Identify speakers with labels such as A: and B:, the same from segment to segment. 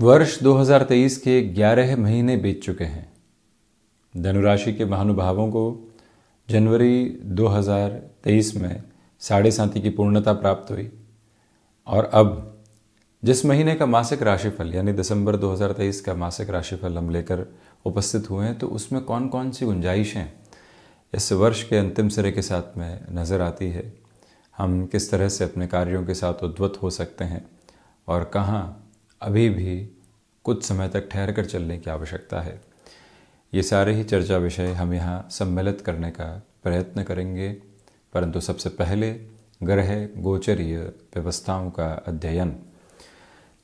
A: वर्ष 2023 के 11 महीने बीत चुके हैं धनुराशि के महानुभावों को जनवरी 2023 में साढ़े साथी की पूर्णता प्राप्त हुई और अब जिस महीने का मासिक राशिफल यानी दिसंबर 2023 का मासिक राशिफल हम लेकर उपस्थित हुए हैं तो उसमें कौन कौन सी गुंजाइशें इस वर्ष के अंतिम सिरे के साथ में नज़र आती है हम किस तरह से अपने कार्यों के साथ उद्वत हो सकते हैं और कहाँ अभी भी कुछ समय तक ठहर कर चलने की आवश्यकता है ये सारे ही चर्चा विषय हम यहाँ सम्मिलित करने का प्रयत्न करेंगे परंतु सबसे पहले ग्रह गोचरीय व्यवस्थाओं का अध्ययन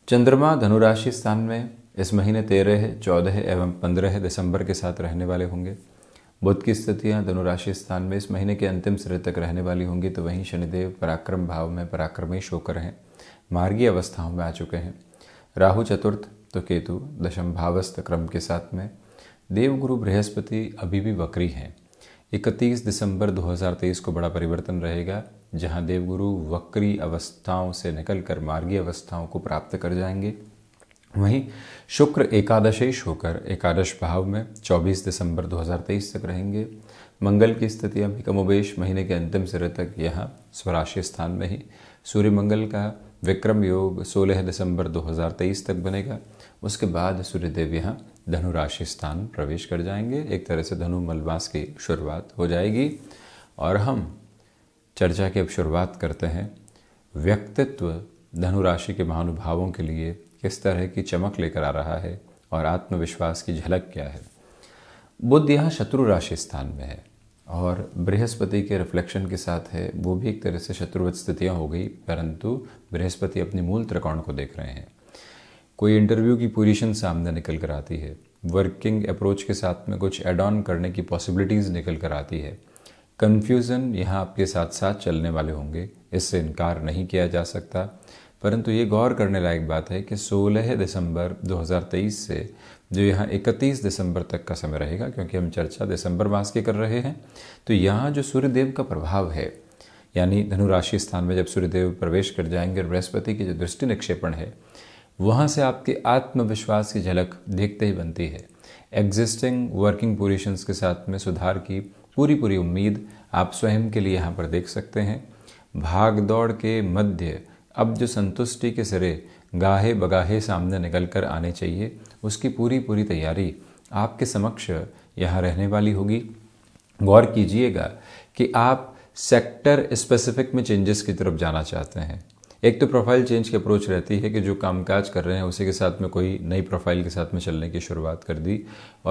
A: चंद्रमा धनुराशि स्थान में इस महीने तेरह चौदह एवं पंद्रह दिसंबर के साथ रहने वाले होंगे बुद्ध की स्थितियाँ धनुराशि स्थान में इस महीने के अंतिम सिरे तक रहने वाली होंगी तो वहीं शनिदेव पराक्रम भाव में पराक्रमेश होकर हैं मार्गीय अवस्थाओं में आ चुके हैं राहु चतुर्थ तो केतु दशम भावस्थ क्रम के साथ में देवगुरु बृहस्पति अभी भी वक्री हैं 31 दिसंबर 2023 को बड़ा परिवर्तन रहेगा जहां देवगुरु वक्री अवस्थाओं से निकलकर मार्गी अवस्थाओं को प्राप्त कर जाएंगे वहीं शुक्र एकादशेश होकर एकादश भाव में 24 दिसंबर 2023 तक रहेंगे मंगल की स्थिति अभी कमोबेश महीने के अंतिम सिरे तक यहाँ स्वराशि स्थान में ही सूर्य मंगल का विक्रम योग 16 दिसंबर 2023 तक बनेगा उसके बाद सूर्यदेव यहाँ धनु राशि स्थान प्रवेश कर जाएंगे एक तरह से धनु मलबास की शुरुआत हो जाएगी और हम चर्चा की अब शुरुआत करते हैं व्यक्तित्व धनु राशि के महानुभावों के लिए किस तरह की चमक लेकर आ रहा है और आत्मविश्वास की झलक क्या है बुद्ध यहाँ शत्रु राशि स्थान में है और बृहस्पति के रिफ्लेक्शन के साथ है वो भी एक तरह से शत्रुवत स्थितियाँ हो गई परंतु बृहस्पति अपने मूल त्रिकोण को देख रहे हैं कोई इंटरव्यू की पोजीशन सामने निकल कर आती है वर्किंग अप्रोच के साथ में कुछ एड ऑन करने की पॉसिबिलिटीज़ निकल कर आती है कन्फ्यूज़न यहाँ आपके साथ साथ चलने वाले होंगे इससे इनकार नहीं किया जा सकता परंतु ये गौर करने लायक बात है कि 16 दिसंबर 2023 से जो यहाँ 31 दिसंबर तक का समय रहेगा क्योंकि हम चर्चा दिसंबर मास की कर रहे हैं तो यहाँ जो सूर्यदेव का प्रभाव है यानी धनुराशि स्थान में जब सूर्यदेव प्रवेश कर जाएंगे और बृहस्पति की जो दृष्टि निक्षेपण है वहाँ से आपके आत्मविश्वास की झलक देखते ही बनती है एग्जिस्टिंग वर्किंग पोजिशंस के साथ में सुधार की पूरी पूरी उम्मीद आप स्वयं के लिए यहाँ पर देख सकते हैं भाग दौड़ के मध्य अब जो संतुष्टि के सिरे गाहे बगाहे सामने निकल कर आने चाहिए उसकी पूरी पूरी तैयारी आपके समक्ष यहाँ रहने वाली होगी गौर कीजिएगा कि आप सेक्टर स्पेसिफिक में चेंजेस की तरफ जाना चाहते हैं एक तो प्रोफाइल चेंज की अप्रोच रहती है कि जो कामकाज कर रहे हैं उसी के साथ में कोई नई प्रोफाइल के साथ में चलने की शुरुआत कर दी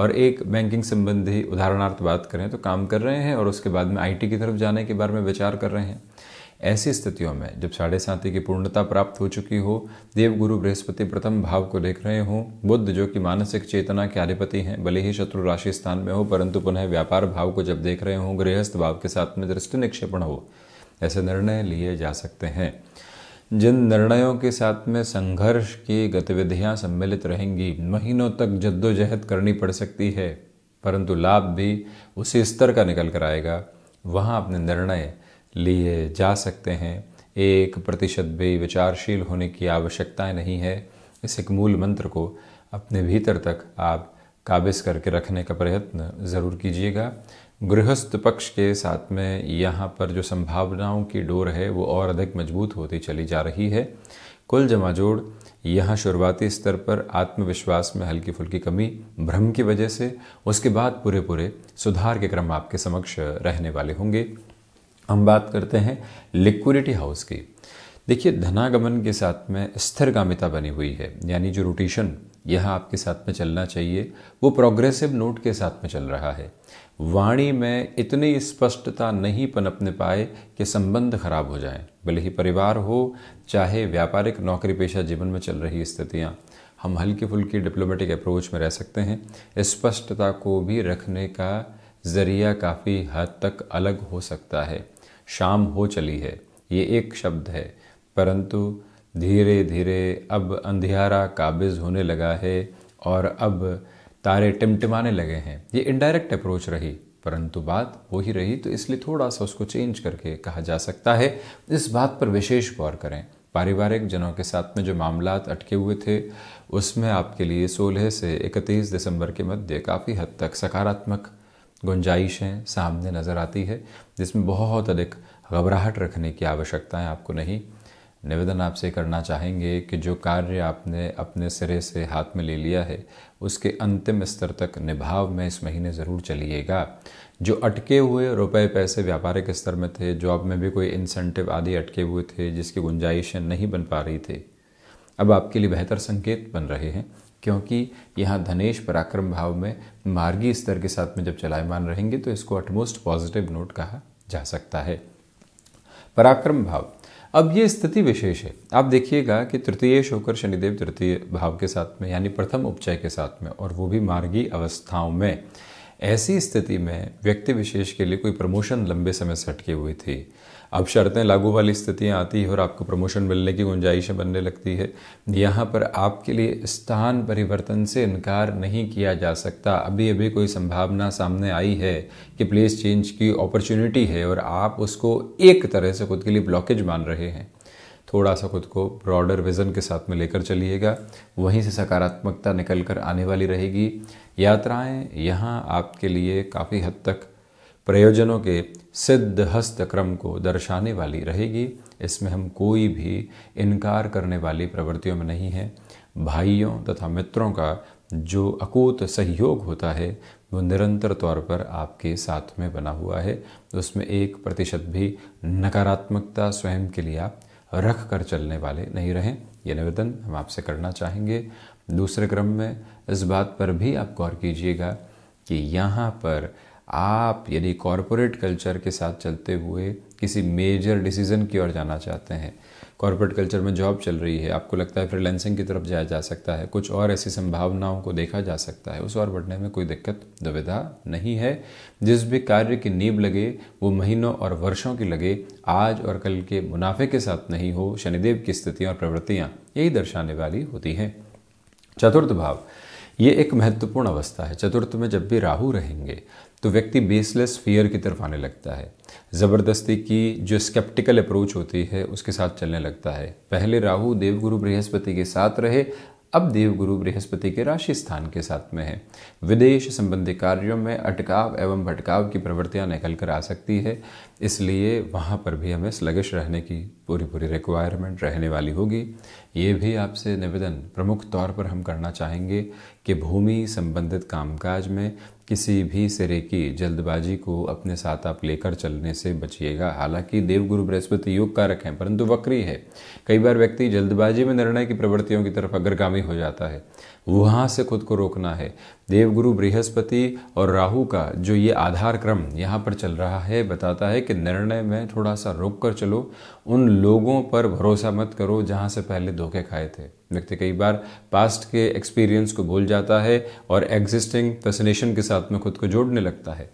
A: और एक बैंकिंग संबंधी उदाहरणार्थ बात करें तो काम कर रहे हैं और उसके बाद में आईटी की तरफ जाने के बारे में विचार कर रहे हैं ऐसी स्थितियों में जब साढ़े साथी की पूर्णता प्राप्त हो चुकी हो देवगुरु बृहस्पति प्रथम भाव को देख रहे हों बुद्ध जो कि मानसिक चेतना के अधिपति हैं भले ही शत्रु राशि स्थान में हो परंतु पुनः व्यापार भाव को जब देख रहे हों गृहस्थ भाव के साथ में दृष्टि निक्षेपण हो ऐसे निर्णय लिए जा सकते हैं जिन निर्णयों के साथ में संघर्ष की गतिविधियां सम्मिलित रहेंगी महीनों तक जद्दोजहद करनी पड़ सकती है परंतु लाभ भी उसी स्तर का निकल कर आएगा वहाँ अपने निर्णय लिए जा सकते हैं एक प्रतिशत भी विचारशील होने की आवश्यकता नहीं है इस एक मूल मंत्र को अपने भीतर तक आप काबिज करके रखने का प्रयत्न ज़रूर कीजिएगा गृहस्थ पक्ष के साथ में यहाँ पर जो संभावनाओं की डोर है वो और अधिक मजबूत होती चली जा रही है कुल जमाजोड़ यहाँ शुरुआती स्तर पर आत्मविश्वास में हल्की फुल्की कमी भ्रम की वजह से उसके बाद पूरे पूरे सुधार के क्रम आपके समक्ष रहने वाले होंगे हम बात करते हैं लिक्विडिटी हाउस की देखिए धनागमन के साथ में स्थिरगामिता बनी हुई है यानी जो रोटेशन यह आपके साथ में चलना चाहिए वो प्रोग्रेसिव नोट के साथ में चल रहा है वाणी में इतनी स्पष्टता नहीं पनपने पाए कि संबंध खराब हो जाए भले ही परिवार हो चाहे व्यापारिक नौकरी पेशा जीवन में चल रही स्थितियाँ हम हल्की फुल्की डिप्लोमेटिक अप्रोच में रह सकते हैं स्पष्टता को भी रखने का ज़रिया काफ़ी हद तक अलग हो सकता है शाम हो चली है ये एक शब्द है परंतु धीरे धीरे अब अंधियारा काबिज होने लगा है और अब तारे टिमटिमाने लगे हैं ये इनडायरेक्ट अप्रोच रही परंतु बात वो ही रही तो इसलिए थोड़ा सा उसको चेंज करके कहा जा सकता है इस बात पर विशेष गौर करें पारिवारिक जनों के साथ में जो मामला अटके हुए थे उसमें आपके लिए सोलह से इकतीस दिसंबर के मध्य काफ़ी हद तक सकारात्मक गुंजाइशें सामने नज़र आती है जिसमें बहुत अधिक घबराहट रखने की आवश्यकता है आपको नहीं निवेदन आपसे करना चाहेंगे कि जो कार्य आपने अपने सिरे से हाथ में ले लिया है उसके अंतिम स्तर तक निभाव में इस महीने ज़रूर चलिएगा जो अटके हुए रुपए पैसे व्यापारिक स्तर में थे जॉब में भी कोई इंसेंटिव आदि अटके हुए थे जिसकी गुंजाइशें नहीं बन पा रही थी अब आपके लिए बेहतर संकेत बन रहे हैं क्योंकि यहाँ धनेश पराक्रम भाव में मार्गी स्तर के साथ में जब चलायमान रहेंगे तो इसको अटमोस्ट पॉजिटिव नोट कहा जा सकता है पराक्रम भाव अब ये स्थिति विशेष है आप देखिएगा कि तृतीय होकर शनिदेव तृतीय भाव के साथ में यानी प्रथम उपचय के साथ में और वो भी मार्गी अवस्थाओं में ऐसी स्थिति में व्यक्ति विशेष के लिए कोई प्रमोशन लंबे समय से अटके हुई थी अब शर्तें लागू वाली स्थितियाँ आती है और आपको प्रमोशन मिलने की गुंजाइशें बनने लगती है यहाँ पर आपके लिए स्थान परिवर्तन से इनकार नहीं किया जा सकता अभी अभी कोई संभावना सामने आई है कि प्लेस चेंज की अपॉर्चुनिटी है और आप उसको एक तरह से खुद के लिए ब्लॉकेज मान रहे हैं थोड़ा सा खुद को ब्रॉडर विज़न के साथ में लेकर चलिएगा वहीं से सकारात्मकता निकल कर आने वाली रहेगी यात्राएं यहाँ आपके लिए काफ़ी हद तक प्रयोजनों के सिद्ध हस्त क्रम को दर्शाने वाली रहेगी इसमें हम कोई भी इनकार करने वाली प्रवृत्तियों में नहीं हैं भाइयों तथा मित्रों का जो अकूत सहयोग होता है वो निरंतर तौर पर आपके साथ में बना हुआ है उसमें एक प्रतिशत भी नकारात्मकता स्वयं के लिए आप रख कर चलने वाले नहीं रहें ये निवेदन हम आपसे करना चाहेंगे दूसरे क्रम में इस बात पर भी आप गौर कीजिएगा कि यहाँ पर आप यदि कॉरपोरेट कल्चर के साथ चलते हुए किसी मेजर डिसीज़न की ओर जाना चाहते हैं कॉरपोरेट कल्चर में जॉब चल रही है आपको लगता है फ्रीलैंसिंग की तरफ जाया जा सकता है कुछ और ऐसी संभावनाओं को देखा जा सकता है उस और बढ़ने में कोई दिक्कत दुविधा नहीं है जिस भी कार्य की नींव लगे वो महीनों और वर्षों की लगे आज और कल के मुनाफे के साथ नहीं हो शनिदेव की स्थितियाँ और प्रवृत्तियाँ यही दर्शाने वाली होती हैं चतुर्थ भाव ये एक महत्वपूर्ण अवस्था है चतुर्थ में जब भी राहु रहेंगे तो व्यक्ति बेसलेस फियर की तरफ आने लगता है ज़बरदस्ती की जो स्केप्टिकल अप्रोच होती है उसके साथ चलने लगता है पहले राहु देवगुरु बृहस्पति के साथ रहे अब देवगुरु बृहस्पति के राशि स्थान के साथ में है विदेश संबंधी कार्यों में अटकाव एवं भटकाव की प्रवृत्तियां निकल कर आ सकती है इसलिए वहाँ पर भी हमें स्लगिश रहने की पूरी पूरी रिक्वायरमेंट रहने वाली होगी ये भी आपसे निवेदन प्रमुख तौर पर हम करना चाहेंगे कि भूमि संबंधित कामकाज में किसी भी सिरे की जल्दबाजी को अपने साथ आप लेकर चलने से बचिएगा हालांकि देवगुरु बृहस्पति योग कारक हैं परंतु वक्री है कई बार व्यक्ति जल्दबाजी में निर्णय की प्रवृत्तियों की तरफ अग्रगामी हो जाता है वहाँ से खुद को रोकना है देवगुरु बृहस्पति और राहु का जो ये आधार क्रम यहाँ पर चल रहा है बताता है कि निर्णय में थोड़ा सा रोक कर चलो उन लोगों पर भरोसा मत करो जहाँ से पहले धोखे खाए थे व्यक्ति कई बार पास्ट के एक्सपीरियंस को भूल जाता है और एग्जिस्टिंग फैसिनेशन के साथ में खुद को जोड़ने लगता है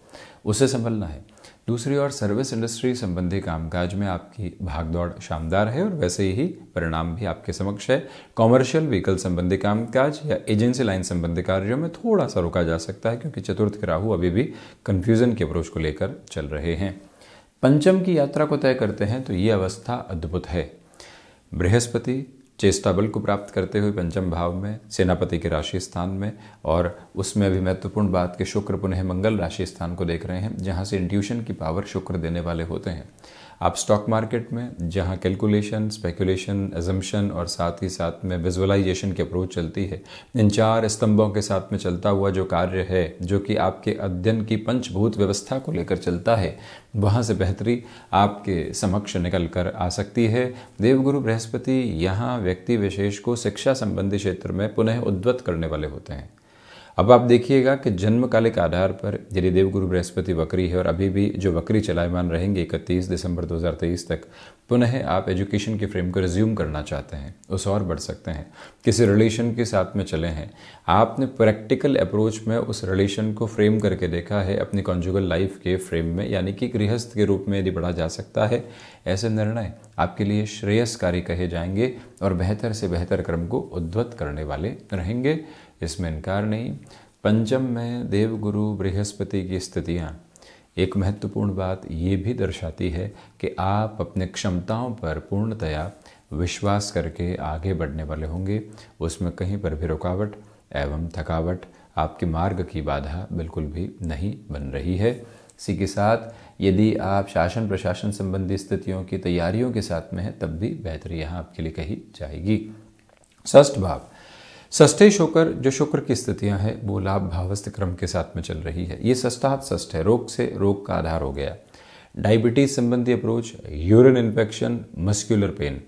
A: उसे संभलना है दूसरी ओर सर्विस इंडस्ट्री संबंधी कामकाज में आपकी भागदौड़ शानदार है और वैसे ही परिणाम भी आपके समक्ष है कॉमर्शियल व्हीकल संबंधी कामकाज या एजेंसी लाइन संबंधी कार्यों में थोड़ा सा रोका जा सकता है क्योंकि चतुर्थ के राहु अभी भी कन्फ्यूजन के अप्रोच को लेकर चल रहे हैं पंचम की यात्रा को तय करते हैं तो ये अवस्था अद्भुत है बृहस्पति चेष्टा बल को प्राप्त करते हुए पंचम भाव में सेनापति के राशि स्थान में और उसमें भी महत्वपूर्ण बात के शुक्र पुनः मंगल राशि स्थान को देख रहे हैं जहाँ से इंट्यूशन की पावर शुक्र देने वाले होते हैं आप स्टॉक मार्केट में जहाँ कैलकुलेशन स्पेकुलेशन एजम्पन और साथ ही साथ में विजुअलाइजेशन की अप्रोच चलती है इन चार स्तंभों के साथ में चलता हुआ जो कार्य है जो कि आपके अध्ययन की पंचभूत व्यवस्था को लेकर चलता है वहाँ से बेहतरी आपके समक्ष निकल कर आ सकती है देवगुरु बृहस्पति यहाँ व्यक्ति विशेष को शिक्षा संबंधी क्षेत्र में पुनः उद्वत करने वाले होते हैं अब आप देखिएगा कि जन्मकालिक आधार पर यदि देवगुरु बृहस्पति वक्री है और अभी भी जो वक्री चलायमान रहेंगे इकतीस दिसंबर 2023 तक पुनः आप एजुकेशन के फ्रेम को रिज्यूम करना चाहते हैं उस और बढ़ सकते हैं किसी रिलेशन के साथ में चले हैं आपने प्रैक्टिकल अप्रोच में उस रिलेशन को फ्रेम करके देखा है अपनी कॉन्जुगल लाइफ के फ्रेम में यानी कि गृहस्थ के रूप में यदि बढ़ा जा सकता है ऐसे निर्णय आपके लिए श्रेयस्कारी कहे जाएंगे और बेहतर से बेहतर क्रम को उद्वत करने वाले रहेंगे इसमें इनकार नहीं पंचम में देवगुरु बृहस्पति की स्थितियाँ एक महत्वपूर्ण बात ये भी दर्शाती है कि आप अपने क्षमताओं पर पूर्णतया विश्वास करके आगे बढ़ने वाले होंगे उसमें कहीं पर भी रुकावट एवं थकावट आपके मार्ग की बाधा बिल्कुल भी नहीं बन रही है इसी के साथ यदि आप शासन प्रशासन संबंधी स्थितियों की तैयारियों के साथ में हैं तब भी बेहतरी यहाँ आपके लिए कही जाएगी ष्ठ भाव सस्ते शुक्र जो शुक्र की स्थितियां हैं वो लाभ भावस्थ क्रम के साथ में चल रही है ये सस्ता सस्त है रोग से रोग का आधार हो गया डायबिटीज संबंधी approach urine infection muscular pain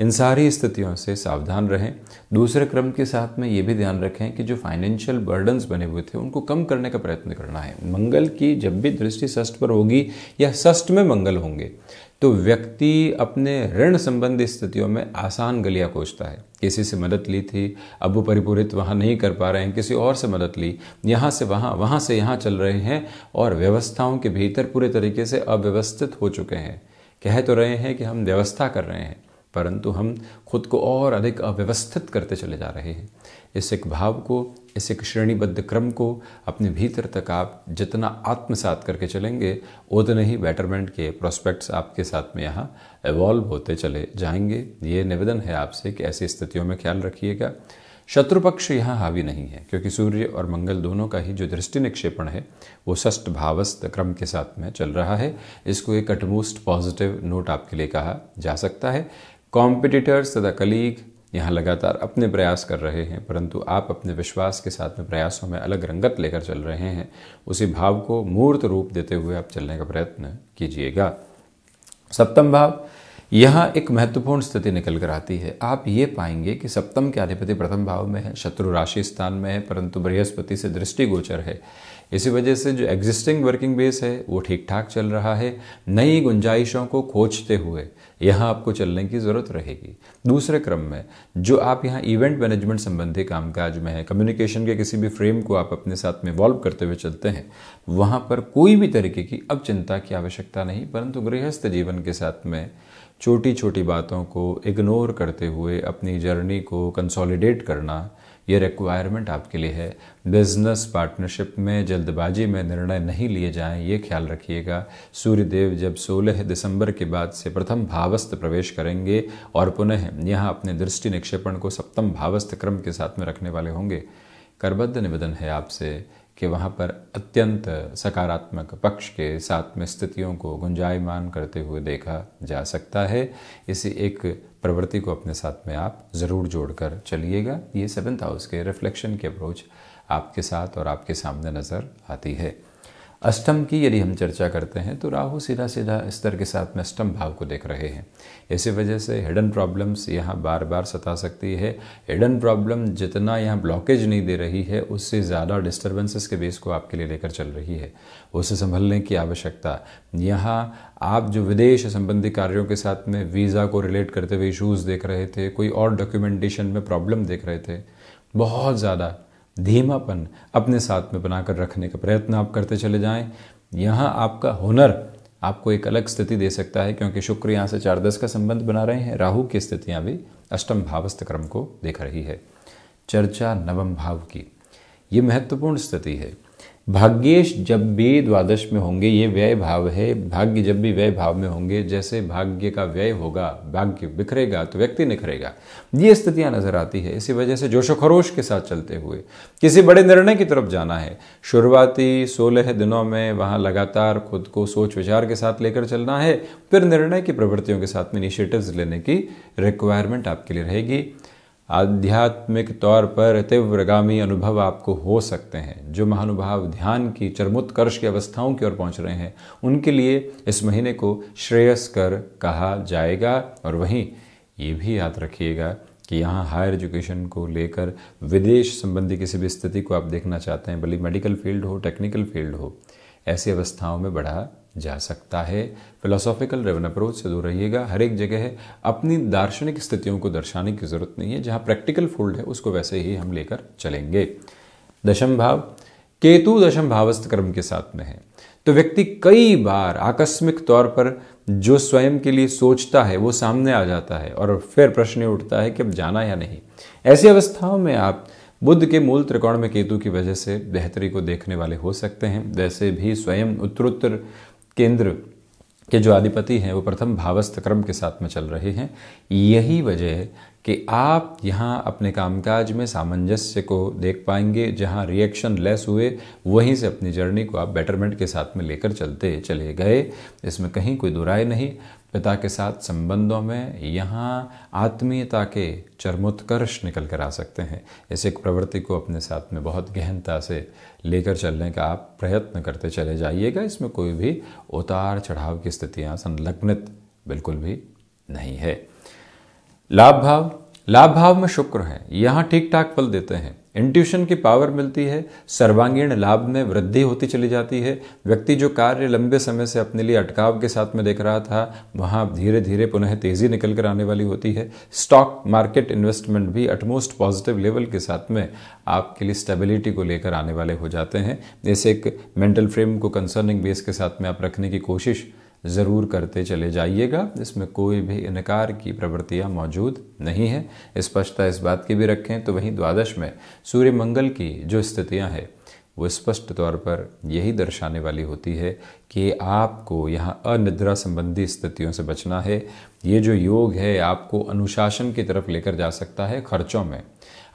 A: इन सारी स्थितियों से सावधान रहें दूसरे क्रम के साथ में ये भी ध्यान रखें कि जो फाइनेंशियल बर्डन्स बने हुए थे उनको कम करने का प्रयत्न करना है मंगल की जब भी दृष्टि षष्ठ पर होगी या षष्ठ में मंगल होंगे तो व्यक्ति अपने ऋण संबंधी स्थितियों में आसान गलियां खोजता है किसी से मदद ली थी अब वो परिपूरित वहाँ नहीं कर पा रहे हैं किसी और से मदद ली यहाँ से वहाँ वहाँ से यहाँ चल रहे हैं और व्यवस्थाओं के भीतर पूरे तरीके से अव्यवस्थित हो चुके हैं कह तो रहे हैं कि हम व्यवस्था कर रहे हैं परंतु हम खुद को और अधिक अव्यवस्थित करते चले जा रहे हैं इस एक भाव को इस एक श्रेणीबद्ध क्रम को अपने भीतर तक आप जितना आत्मसात करके चलेंगे उतने ही बेटरमेंट के प्रोस्पेक्ट्स आपके साथ में यहाँ एवॉल्व होते चले जाएंगे ये निवेदन है आपसे कि ऐसी स्थितियों में ख्याल रखिएगा शत्रु पक्ष यहाँ हावी नहीं है क्योंकि सूर्य और मंगल दोनों का ही जो दृष्टि निक्षेपण है वो षष्ठ भावस्थ क्रम के साथ में चल रहा है इसको एक अटमोस्ट पॉजिटिव नोट आपके लिए कहा जा सकता है कॉम्पिटिटर्स तथा कलीग यहाँ लगातार अपने प्रयास कर रहे हैं परंतु आप अपने विश्वास के साथ में प्रयासों में अलग रंगत लेकर चल रहे हैं उसी भाव को मूर्त रूप देते हुए आप चलने का प्रयत्न कीजिएगा सप्तम भाव यहाँ एक महत्वपूर्ण स्थिति निकल कर आती है आप ये पाएंगे कि सप्तम के अधिपति प्रथम भाव में है शत्रु राशि स्थान में है परंतु बृहस्पति से दृष्टिगोचर है इसी वजह से जो एग्जिस्टिंग वर्किंग बेस है वो ठीक ठाक चल रहा है नई गुंजाइशों को खोजते हुए यहाँ आपको चलने की ज़रूरत रहेगी दूसरे क्रम में जो आप यहाँ इवेंट मैनेजमेंट संबंधी कामकाज में है कम्युनिकेशन के किसी भी फ्रेम को आप अपने साथ में इवॉल्व करते हुए चलते हैं वहाँ पर कोई भी तरीके की अब चिंता की आवश्यकता नहीं परंतु गृहस्थ जीवन के साथ में छोटी छोटी बातों को इग्नोर करते हुए अपनी जर्नी को कंसोलिडेट करना ये रिक्वायरमेंट आपके लिए है बिजनेस पार्टनरशिप में जल्दबाजी में निर्णय नहीं लिए जाएं ये ख्याल रखिएगा सूर्यदेव जब 16 दिसंबर के बाद से प्रथम भावस्थ प्रवेश करेंगे और पुनः यहाँ अपने दृष्टि निक्षेपण को सप्तम भावस्थ क्रम के साथ में रखने वाले होंगे करबद्ध निवेदन है आपसे कि वहाँ पर अत्यंत सकारात्मक पक्ष के साथ में स्थितियों को गुंजायमान करते हुए देखा जा सकता है इसी एक प्रवृत्ति को अपने साथ में आप ज़रूर जोड़कर चलिएगा ये सेवन्थ हाउस के रिफ्लेक्शन के अप्रोच आपके साथ और आपके सामने नज़र आती है अष्टम की यदि हम चर्चा करते हैं तो राहु सीधा सीधा स्तर के साथ में अष्टम भाव को देख रहे हैं इसी वजह से हिडन प्रॉब्लम्स यहाँ बार बार सता सकती है हिडन प्रॉब्लम जितना यहाँ ब्लॉकेज नहीं दे रही है उससे ज़्यादा डिस्टर्बेंसेस के बेस को आपके लिए लेकर चल रही है उससे संभलने की आवश्यकता यहाँ आप जो विदेश संबंधी कार्यों के साथ में वीज़ा को रिलेट करते हुए इशूज़ देख रहे थे कोई और डॉक्यूमेंटेशन में प्रॉब्लम देख रहे थे बहुत ज़्यादा धीमापन अपने साथ में बनाकर रखने का प्रयत्न आप करते चले जाएं यहाँ आपका हुनर आपको एक अलग स्थिति दे सकता है क्योंकि शुक्र यहाँ से चार दस का संबंध बना रहे हैं राहु की स्थितियाँ भी अष्टम भावस्थ क्रम को देख रही है चर्चा नवम भाव की ये महत्वपूर्ण स्थिति है भाग्येश जब भी द्वादश में होंगे ये व्यय भाव है भाग्य जब भी व्यय भाव में होंगे जैसे भाग्य का व्यय होगा भाग्य बिखरेगा तो व्यक्ति निखरेगा ये स्थितियां नजर आती है इसी वजह से जोशो खरोश के साथ चलते हुए किसी बड़े निर्णय की तरफ जाना है शुरुआती सोलह दिनों में वहां लगातार खुद को सोच विचार के साथ लेकर चलना है फिर निर्णय की प्रवृत्तियों के साथ में इनिशिएटिव लेने की रिक्वायरमेंट आपके लिए रहेगी आध्यात्मिक तौर पर तीव्रगामी अनुभव आपको हो सकते हैं जो महानुभाव ध्यान की चरमोत्कर्ष की अवस्थाओं की ओर पहुंच रहे हैं उनके लिए इस महीने को श्रेयस्कर कहा जाएगा और वहीं ये भी याद रखिएगा कि यहाँ हायर एजुकेशन को लेकर विदेश संबंधी किसी भी स्थिति को आप देखना चाहते हैं भले मेडिकल फील्ड हो टेक्निकल फील्ड हो ऐसी अवस्थाओं में बढ़ा जा सकता है फिलोसॉफिकल रेवन अप्रोच से दूर रहिएगा हर एक जगह अपनी दार्शनिक स्थितियों को दर्शाने की ज़रूरत नहीं है जहाँ प्रैक्टिकल फोल्ड है उसको वैसे ही हम लेकर चलेंगे दशम भाव केतु दशम भावस्थ कर्म के साथ में है तो व्यक्ति कई बार आकस्मिक तौर पर जो स्वयं के लिए सोचता है वो सामने आ जाता है और फिर प्रश्न उठता है कि अब जाना या नहीं ऐसी अवस्थाओं में आप बुद्ध के मूल त्रिकोण में केतु की वजह से बेहतरी को देखने वाले हो सकते हैं वैसे भी स्वयं उत्तरोत्तर केंद्र के जो अधिपति हैं वो प्रथम भावस्थ क्रम के साथ में चल रहे हैं यही वजह है कि आप यहाँ अपने कामकाज में सामंजस्य को देख पाएंगे जहाँ रिएक्शन लेस हुए वहीं से अपनी जर्नी को आप बेटरमेंट के साथ में लेकर चलते चले गए इसमें कहीं कोई दुराय नहीं पिता के साथ संबंधों में यहाँ आत्मीयता के चरमोत्कर्ष निकल कर आ सकते हैं इस एक प्रवृत्ति को अपने साथ में बहुत गहनता से लेकर चलने का आप प्रयत्न करते चले जाइएगा इसमें कोई भी उतार चढ़ाव की स्थितियाँ संलग्नित बिल्कुल भी नहीं है लाभ भाव लाभ भाव में शुक्र है यहाँ ठीक ठाक फल देते हैं इंट्यूशन की पावर मिलती है सर्वांगीण लाभ में वृद्धि होती चली जाती है व्यक्ति जो कार्य लंबे समय से अपने लिए अटकाव के साथ में देख रहा था वहाँ धीरे धीरे पुनः तेज़ी निकल कर आने वाली होती है स्टॉक मार्केट इन्वेस्टमेंट भी अटमोस्ट पॉजिटिव लेवल के साथ में आपके लिए स्टेबिलिटी को लेकर आने वाले हो जाते हैं जैसे एक मेंटल फ्रेम को कंसर्निंग बेस के साथ में आप रखने की कोशिश ज़रूर करते चले जाइएगा इसमें कोई भी इनकार की प्रवृत्तियाँ मौजूद नहीं है स्पष्टता इस, इस बात की भी रखें तो वहीं द्वादश में सूर्य मंगल की जो स्थितियाँ हैं वो स्पष्ट तौर पर यही दर्शाने वाली होती है कि आपको यहाँ अनिद्रा संबंधी स्थितियों से बचना है ये जो योग है आपको अनुशासन की तरफ लेकर जा सकता है खर्चों में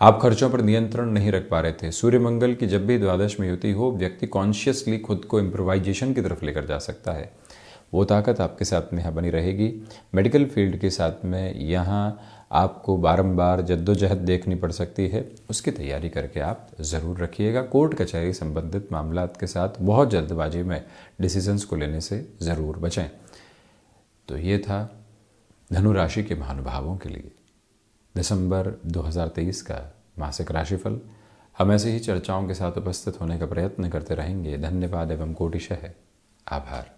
A: आप खर्चों पर नियंत्रण नहीं रख पा रहे थे सूर्य मंगल की जब भी द्वादश में युति हो व्यक्ति कॉन्शियसली खुद को इम्प्रोवाइजेशन की तरफ लेकर जा सकता है वो ताकत आपके साथ में यहाँ बनी रहेगी मेडिकल फील्ड के साथ में यहाँ आपको बारंबार जद्दोजहद देखनी पड़ सकती है उसकी तैयारी करके आप ज़रूर रखिएगा कोर्ट कचहरी संबंधित मामला के साथ बहुत जल्दबाजी में डिसीजंस को लेने से ज़रूर बचें तो ये था धनु राशि के महानुभावों के लिए दिसंबर 2023 का मासिक राशिफल हम ऐसे ही चर्चाओं के साथ उपस्थित होने का प्रयत्न करते रहेंगे धन्यवाद एवं कोटिशह आभार